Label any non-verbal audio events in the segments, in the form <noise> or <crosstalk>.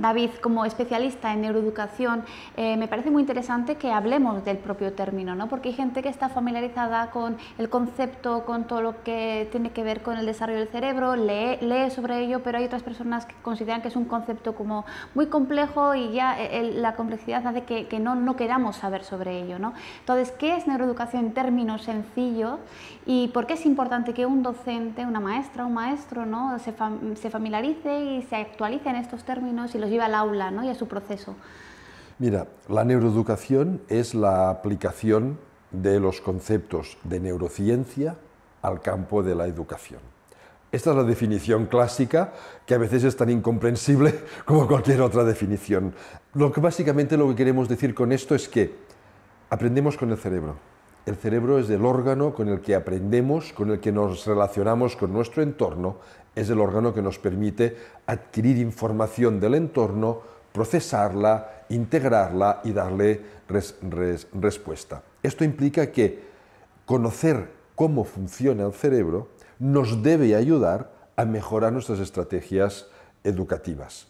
David, como especialista en neuroeducación, eh, me parece muy interesante que hablemos del propio término, ¿no? porque hay gente que está familiarizada con el concepto, con todo lo que tiene que ver con el desarrollo del cerebro, lee, lee sobre ello, pero hay otras personas que consideran que es un concepto como muy complejo y ya eh, la complejidad hace que, no, no queramos saber sobre ello. ¿no? Entonces, ¿qué es neuroeducación en términos sencillos y por qué es importante que un docente, una maestra, un maestro, ¿no? se, se familiarice y se actualice en estos términos y los lleva al aula y a su proceso? Mira, la neuroeducación es la aplicación de los conceptos de neurociencia al campo de la educación. Esta es la definición clásica, que a veces es tan incomprensible <laughs> como cualquier otra definición. Lo que básicamente lo que queremos decir con esto es que aprendemos con el cerebro, el cerebro es el órgano con el que aprendemos, con el que nos relacionamos con nuestro entorno, es el órgano que nos permite adquirir información del entorno, procesarla, integrarla y darle respuesta. Esto implica que conocer cómo funciona el cerebro nos debe ayudar a mejorar nuestras estrategias educativas.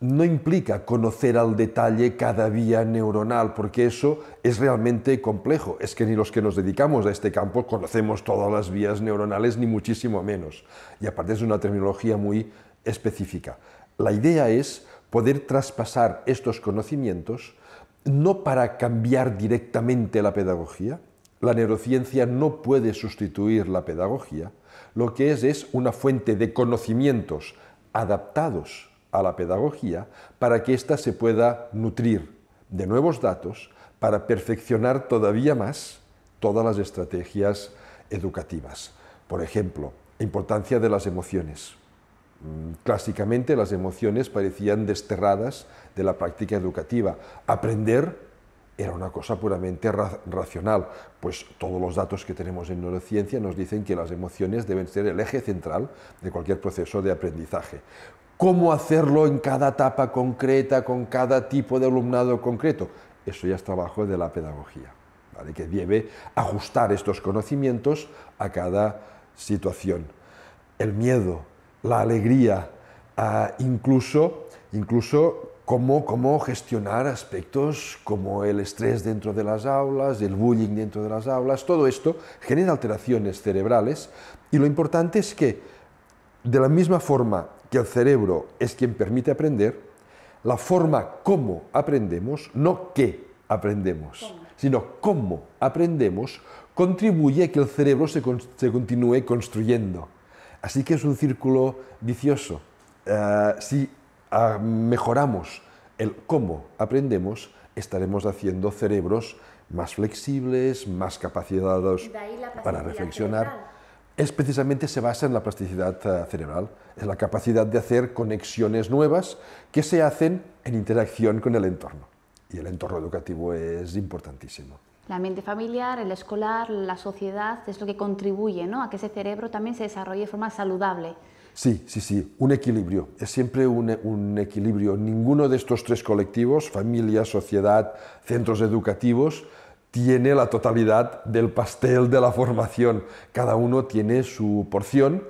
No implica conocer al detalle cada vía neuronal, porque eso es realmente complejo. Es que ni los que nos dedicamos a este campo conocemos todas las vías neuronales, ni muchísimo menos. Y aparte es una terminología muy específica. La idea es poder traspasar estos conocimientos no para cambiar directamente la pedagogía, la neurociencia no puede sustituir la pedagogía, lo que es es una fuente de conocimientos adaptados a la pedagogía para que ésta se pueda nutrir de nuevos datos para perfeccionar todavía más todas las estrategias educativas. Por ejemplo, importancia de las emociones. Mm, clásicamente las emociones parecían desterradas de la práctica educativa. Aprender era una cosa puramente racional, pues todos los datos que tenemos en neurociencia nos dicen que las emociones deben ser el eje central de cualquier proceso de aprendizaje. ¿Cómo hacerlo en cada etapa concreta, con cada tipo de alumnado concreto? Eso ya es trabajo de la pedagogía, ¿vale? que debe ajustar estos conocimientos a cada situación. El miedo, la alegría, ah, incluso, incluso cómo, gestionar aspectos como el estrés dentro de las aulas, el bullying dentro de las aulas, todo esto genera alteraciones cerebrales y lo importante es que de la misma forma que el cerebro es quien permite aprender, la forma cómo aprendemos, no qué aprendemos, sino cómo aprendemos, contribuye a que el cerebro se, continúe construyendo. Así que es un círculo vicioso. Eh, si mejoramos el cómo aprendemos, estaremos haciendo cerebros más flexibles, más capacitados para reflexionar. Es precisamente se basa en la plasticidad eh, cerebral, en la capacidad de hacer conexiones nuevas que se hacen en interacción con el entorno. Y el entorno educativo es importantísimo. La mente familiar, el escolar, la sociedad, es lo que contribuye ¿no? a que ese cerebro también se desarrolle de forma saludable. Sí, sí, sí, un equilibrio, es siempre un, equilibrio. Ninguno de estos tres colectivos, familia, sociedad, centros educativos, tiene la totalidad del pastel de la formación. Cada uno tiene su porción,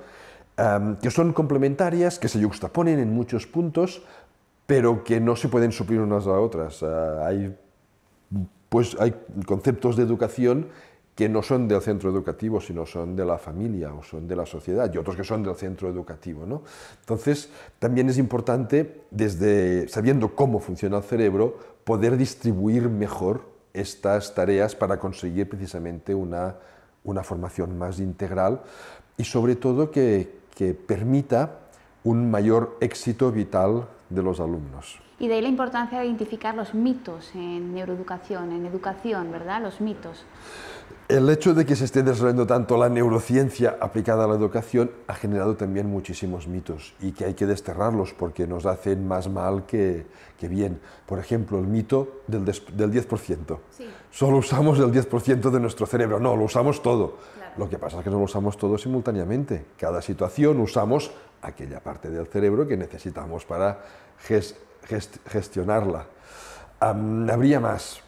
em, que son complementarias, que se juxtaponen en muchos puntos, pero que no se pueden suplir unas a otras. Ah, hay, pues, hay conceptos de educación que no son del centro educativo, sino son de la familia o son de la sociedad, y otros que son del centro educativo. Entonces, también es importante, desde, sabiendo cómo funciona el cerebro, poder distribuir mejor estas tareas para conseguir precisamente una, formación más integral y sobre todo que permita un mayor éxito vital de los alumnos. Y de ahí la importancia de identificar los mitos en neuroeducación, en educación, ¿verdad? Los mitos. El hecho de que se esté desarrollando tanto la neurociencia aplicada a la educación ha generado también muchísimos mitos y que hay que desterrarlos porque nos hacen más mal que, bien. Por ejemplo, el mito del, 10%. Sí. Solo usamos el 10% de nuestro cerebro. No, lo usamos todo. Lo que pasa es que no lo usamos todo simultáneamente. Cada situación usamos aquella parte del cerebro que necesitamos para gestionar gestionarla. habría más.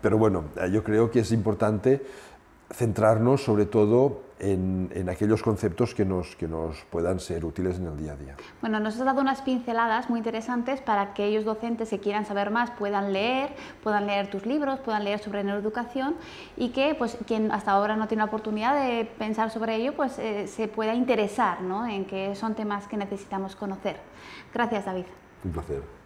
pero bueno, eh, yo creo que es importante centrarnos sobre todo en, aquellos conceptos que nos, puedan ser útiles en el día a día. Bueno, nos has dado unas pinceladas muy interesantes para que ellos docentes que quieran saber más puedan leer, puedan leer tus libros, puedan leer sobre neuroeducación y que pues, quien hasta ahora no tiene la oportunidad de pensar sobre ello, pues eh, se pueda interesar en que son temas que necesitamos conocer. Gracias, David. Un placer.